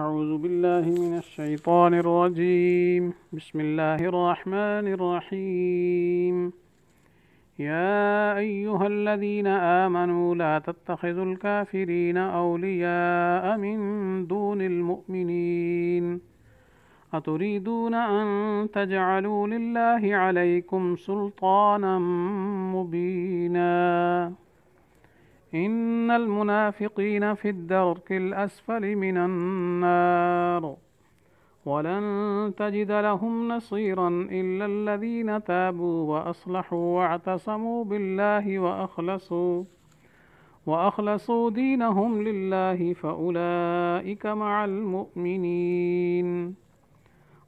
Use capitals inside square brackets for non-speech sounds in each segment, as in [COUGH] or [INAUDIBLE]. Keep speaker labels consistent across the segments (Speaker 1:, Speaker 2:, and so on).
Speaker 1: أعوذ بالله من الشيطان الرجيم بسم الله الرحمن الرحيم يا أيها الذين آمنوا لا تتخذوا الكافرين أولياء من دون المؤمنين أتريدون أن تجعلوا لله عليكم سلطانا مبيناً إن المنافقين في الدرك الأسفل من النار ولن تجد لهم نصيرا إلا الذين تابوا وأصلحوا واعتصموا بالله وأخلصوا وأخلصوا دينهم لله فأولئك مع المؤمنين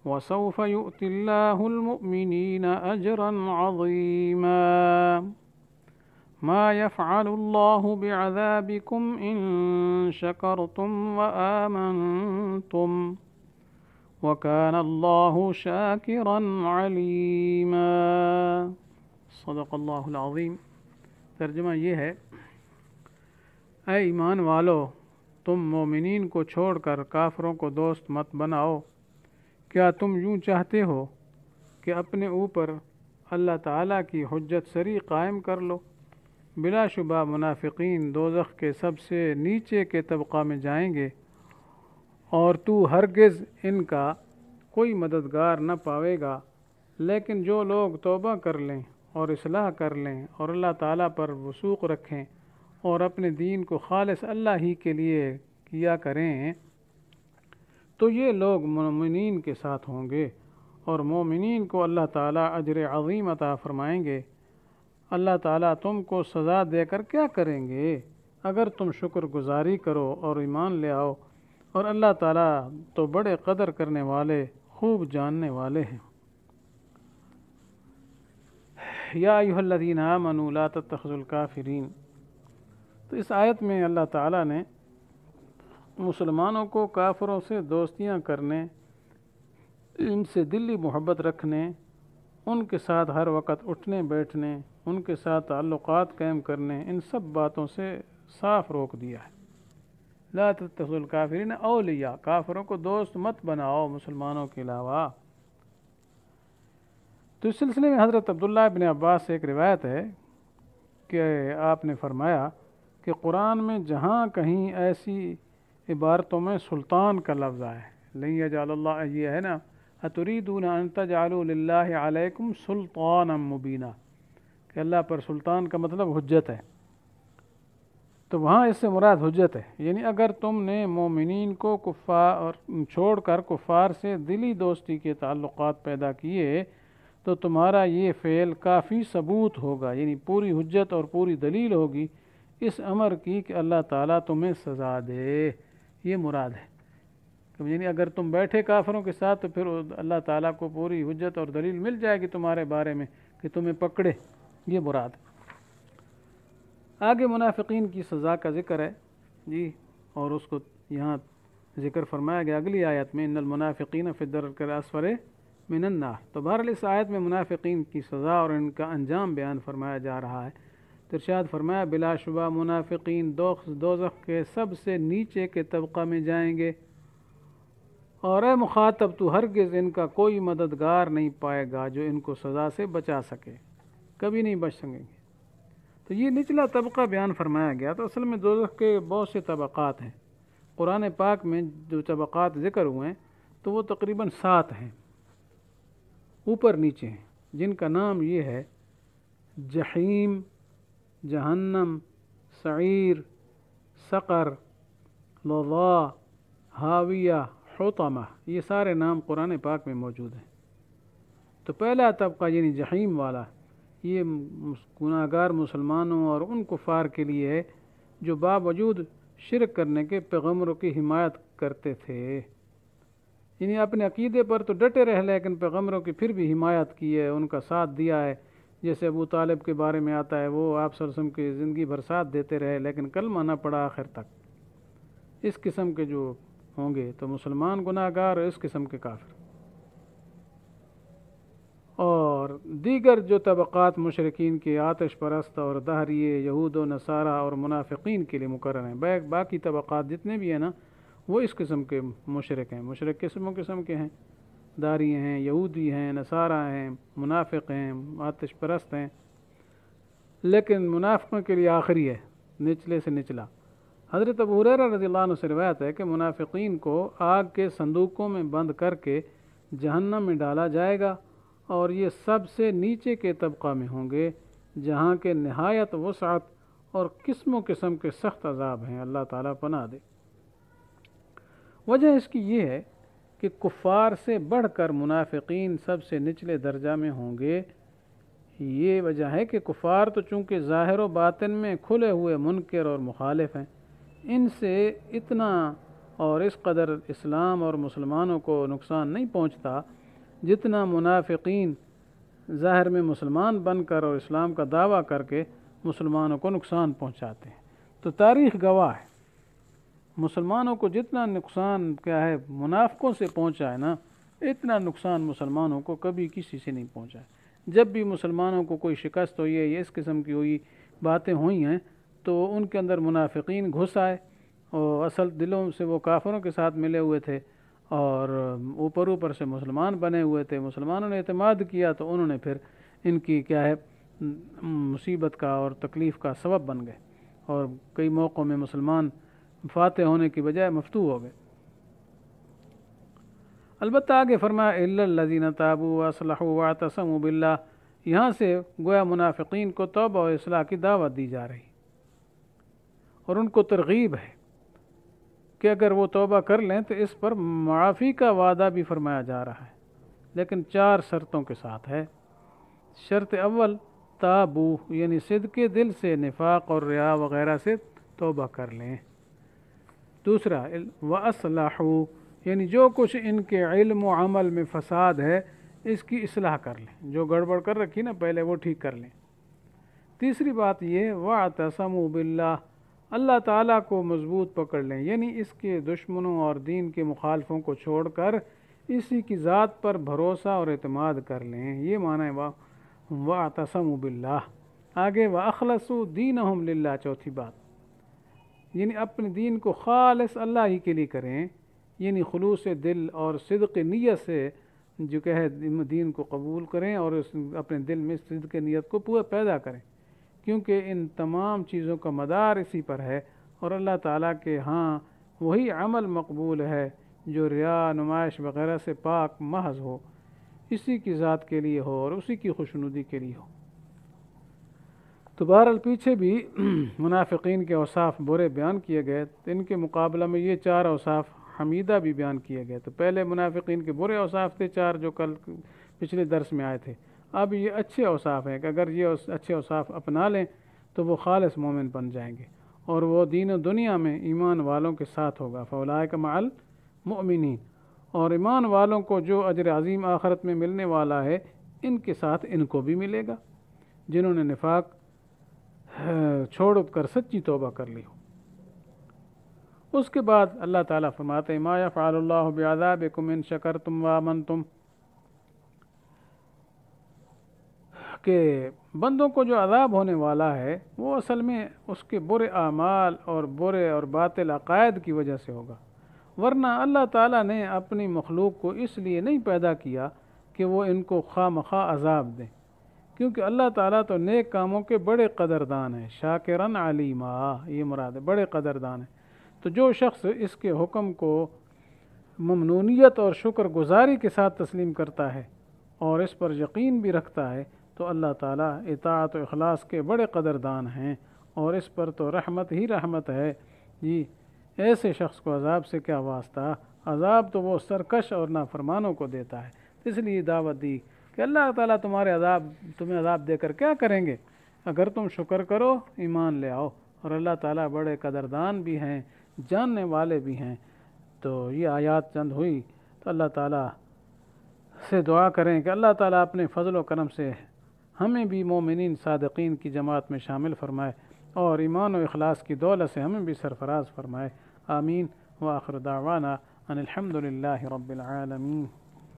Speaker 1: وسوف يؤتي الله المؤمنين أجرا عظيماً ما يفعل الله بعذابكم إن شكرتم وآمنتم وكان الله شاكرا عليما صدق الله العظيم तर्जमा ये है अय ईमान वालो तुम मोमिनीन को छोड़कर काफरों को दोस्त मत बनाओ क्या तुम यूं चाहते हो कि अपने ऊपर अल्लाह ताला की हजत सरी कायम कर लो बिलाशुबा मुनाफिकीन दोजख के सबसे नीचे के तबका में जाएंगे और तू हरगिज़ इनका कोई मददगार न पावेगा लेकिन जो लोग तोबा कर लें और इसलाह कर लें और अल्लाह ताला पर वसूख रखें और अपने दीन को खालस अल्लाह ही के लिए किया करें तो ये लोग ममिन के साथ होंगे और ममिन को अल्लाह ताला अजर अज़ीम अता फ़रमाएँगे अल्लाह ताला तुमको सज़ा देकर क्या करेंगे अगर तुम शुक्रगुजारी करो और ईमान ले आओ और अल्लाह ताला तो बड़े कदर करने वाले खूब जानने वाले हैं यादीन मनूला तखजुल्काफरीन तो इस आयत में अल्लाह ताला ने मुसलमानों को काफ़रों से दोस्तियां करने इनसे दिल्ली मोहब्बत रखने उनके साथ हर वक्त उठने बैठने उनके साथ ताल्लुक़ कायम करने इन सब बातों से साफ रोक दिया है ला तत्तुल ने अलिया काफरों को दोस्त मत बनाओ मुसलमानों के अलावा तो इस सिलसिले में हज़रत अब्दुल्ला बिन अब्बास से एक रिवायत है कि आपने फरमाया कि कुरान में जहाँ कहीं ऐसी इबारतों में सुल्तान का लफ्ज़ आए लिया जाल्ला ये है ना अतरीदून अंतजाल अलैकुम सुल्तान मुबीना कि अल्लाह पर सुल्तान का मतलब हजत है तो वहाँ इससे मुराद हजत है यानी अगर तुमने मोमिन को कुफ़ार छोड़ कर कुफ़ार से दिली दोस्ती के ताल्लुक पैदा किए तो तुम्हारा ये फ़ेल काफ़ी सबूत होगा यानी पूरी हजत और पूरी दलील होगी इस अमर की कि अल्लाह ताला तुम्हें सज़ा दे ये मुराद है तो यानी अगर तुम बैठे काफरों के साथ तो फिर अल्लाह ताला को पूरी हजत और दलील मिल जाएगी तुम्हारे बारे में कि तुम्हें पकड़े ये मुराद आगे मुनाफिकीन की सज़ा का ज़िक्र है जी और उसको यहाँ ज़िक्र फरमाया गया अगली आयत में इनमुनाफ़िकीन फ़िदर असफ़र मिनन्ना तो बहरल इस आयत में मुनाफिकीन की सज़ा और इनका अंजाम बयान फरमाया जा रहा है तिरशाद फरमाया बिलाशुबा मुनाफिकीन दोख दोजख के सबसे नीचे के तबका में जाएंगे और ए मुखातब तो हरगिज़ इनका कोई मददगार नहीं पाएगा जो इनको सज़ा से बचा सके कभी नहीं बच सकेंगे तो ये निचला तबका बयान फरमाया गया तो असल में दोजख के बहुत से तबक़ात हैं कुरान पाक में जो तबक़ात ज़िक्र हुए हैं तो वो तकरीबन सात हैं ऊपर नीचे हैं जिनका नाम ये है जहीम जहन्नम सईर सकर लवा हाविया होतमा ये सारे नाम कुरान पाक में मौजूद हैं तो पहला तबका यानी जहीम वाला ये गुनागार मुसलमानों और उन कुफार के लिए है जो बावजूद शिरक करने के पैगम्बरों की हिमायत करते थे इन्हें अपने अकीदे पर तो डटे रहे लेकिन पैगम्बरों की फिर भी हिमायत की है उनका साथ दिया है जैसे अबू तालिब के बारे में आता है वो आप सरसम की ज़िंदगी भर साथ देते रहे लेकिन कल माना पड़ा आखिर तक इस किस्म के जो होंगे तो मुसलमान गुनाहगार और इस किस्म के काफिर और दीगर जो तबक़ात मशरकिन के आतश परस्त और दहरिए यहूद व नसारा और मुनाफिकीन के लिए मुकर हैं बैक बाकी तबक़ात जितने भी हैं ना वो इस किस्म के मशरक हैं मशरक किस्म किस्म के हैं दारी हैं यहूदी हैं नसारा हैं मुनाफिक हैं आतश परस्त हैं लेकिन मुनाफिकों के लिए आखिरी है निचले से निचला हज़रत अबूर हुरैरा से रवायत है कि मुनाफिकीन को आग के संदूकों में बंद करके जहन्नम में डाला जाएगा और ये सबसे नीचे के तबका में होंगे जहाँ के नहायत वसात और किस्म किस्म के सख्त अजाब हैं अल्लाह ताला पना दे वजह इसकी ये है कि कुफ़ार से बढ़कर मुनाफिकीन सबसे निचले दर्जा में होंगे ये वजह है कि कुफ़ार तो चूँकि ज़ाहिर बातिन में खुले हुए मुनकर और मुखालफ हैं इनसे इतना और इस कदर इस्लाम और मुसलमानों को नुकसान नहीं पहुँचता जितना मुनाफिकीन ज़ाहिर में मुसलमान बनकर और इस्लाम का दावा करके मुसलमानों को नुकसान पहुंचाते हैं तो तारीख गवाह है मुसलमानों को जितना नुकसान क्या है मुनाफिकों से पहुंचा है ना इतना नुकसान मुसलमानों को कभी किसी से नहीं पहुंचा है जब भी मुसलमानों को कोई शिकस्त हुई है या इस किस्म की हुई बातें हुई हैं तो उनके अंदर मुनाफिकीन घुस आए और असल दिलों से वो काफरों के साथ मिले हुए थे और ऊपर ऊपर से मुसलमान बने हुए थे मुसलमानों ने अतमाद किया तो उन्होंने फिर इनकी क्या है मुसीबत का और तकलीफ़ का सबब बन गए और कई मौक़ों में मुसलमान फातह होने की बजाय मफतू हो गए अलबत् आगे फ़रमाजीन ताबू वसलह बिल्ला यहाँ से गोया मुनाफिक को तोबा और असलाह की दावत दी जा रही और उनको तरगीब है कि अगर वो तोबा कर लें तो इस पर माफ़ी का वादा भी फरमाया जा रहा है लेकिन चार शर्तों के साथ है शर्त अव्वल ताबू यानी सिद के दिल से निफाक और रिया वगैरह से तोबा कर लें दूसरा व असलाहू यानी जो कुछ इनके इल्म अमल में फसाद है इसकी असलाह कर लें जो गड़बड़ कर रखी ना पहले वो ठीक कर लें तीसरी बात यह व तसम बिल्ला अल्लाह ताला को मज़बूत पकड़ लें यानी इसके दुश्मनों और दीन के मुखालफों को छोड़कर इसी की ज़ात पर भरोसा और अतमाद कर लें ये माना वाह वाह तसम बिल्ला आगे व अखलसु दीन हमल्ला चौथी बात यानी अपने दीन को खालस अल्लाह ही के लिए करें यानी खलूस दिल और सिदक नीयत से जो कहे दीन को कबूल करें और अपने दिल में सिदक नीयत को पूरा पैदा करें क्योंकि इन तमाम चीज़ों का मदार इसी पर है और अल्लाह ताला के हाँ वही अमल मकबूल है जो रिया नुमाइश वगैरह से पाक महज हो इसी की ज़ात के लिए हो और उसी की खुशनुदी के लिए हो तो बहरहाल पीछे भी [CLEARS THROAT] मुनाफिकीन के अवसाफ बुरे बयान किए गए तो इनके मुकाबला में ये चार अवसाफ हमीदा भी बयान किए गए तो पहले मुनाफिकीन के बुरे अवसाफ थे चार जो कल पिछले दर्स में आए थे अब ये अच्छे अवसाफ हैं कि अगर ये अच्छे अवसाफ अपना लें तो वो खालस मोमिन बन जाएंगे और वो दीन दुनिया में ईमान वालों के साथ होगा फ़ौलाए कमाल मोमिन और ईमान वालों को जो अजर अज़ीम आखरत में मिलने वाला है इनके साथ इनको भी मिलेगा जिन्होंने नफाक छोड़ कर सच्ची तोबा कर ली हो उसके बाद अल्लाह ताला फरमाते माया फ़ाल्ला बज़ाब कुमिन शकर तुम वामन तुम के बंदों को जो अदाब होने वाला है वो असल में उसके बुरे अमाल और बुरे और बातिल अकायद की वजह से होगा वरना अल्लाह ताला ने अपनी मखलूक को इसलिए नहीं पैदा किया कि वो इनको खाम मखा अजाब दें क्योंकि अल्लाह ताला तो नेक कामों के बड़े कदरदान हैं शाकिरन आलिमा ये मुराद है बड़े कदरदान हैं तो जो शख्स इसके हुक्म को ममनूनीत और शुक्रगुजारी के साथ तस्लीम करता है और इस पर यकीन भी रखता है तो अल्लाह ताला इतात अखलास के बड़े कदरदान हैं और इस पर तो रहमत ही रहमत है जी ऐसे शख्स को अजाब से क्या वास्ता अजाब तो वो सरकश और नाफरमानों को देता है तो इसलिए दावत दी कि अल्लाह ताला तुम्हारे अजाब तुम्हें अजाब देकर क्या करेंगे अगर तुम शुक्र करो ईमान ले आओ और अल्लाह ताला बड़े कदरदान भी हैं जानने वाले भी हैं तो ये आयात चंद हुई तो अल्लाह ताला से दुआ करें कि अल्लाह ताला अपने फजल करम से हमें भी मोमिन सादकिन की जमात में शामिल फरमाए और ईमान अखलास की दौलत से हमें भी सरफराज फरमाए आमीन व आखरदावाना दावाना